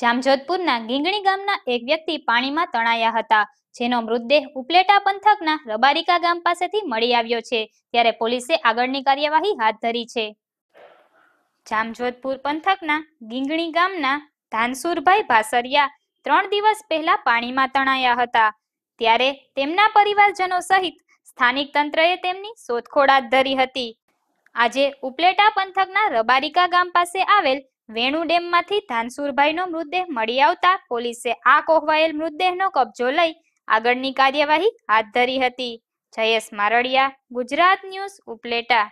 જામજોધપુરના ગીંગણી ગામના એક વ્યક્તિ પાણીમાં તણાયા હતા જેનો મૃતદેહ ઉપલેટા પંથકના રબારિકા ગામ પાસેથી મળી આવ્યો છે ત્યારે પોલીસે આગળની કાર્યવાહી હાથ ધરી છે જામજોધપુર પંથકના ગીંગણી ગામના ધાનસુરભાઈ ભાસરિયા ત્રણ દિવસ પહેલા પાણીમાં તણાયા હતા ત્યારે તેમના પરિવારજનો સહિત સ્થાનિક તંત્રએ તેમની શોધખોળ હાથ ધરી હતી આજે ઉપલેટા પંથકના રબારિકા ગામ પાસે આવેલ વેણુ ડેમમાંથી ધાનસુરભાઈનો મૃતદેહ મળી આવતા પોલીસે આ કોહવાયેલ મૃતદેહનો કબજો લઈ આગળની કાર્યવાહી હાથ ધરી હતી જયેશ મારડિયા ગુજરાત ન્યૂઝ ઉપલેટા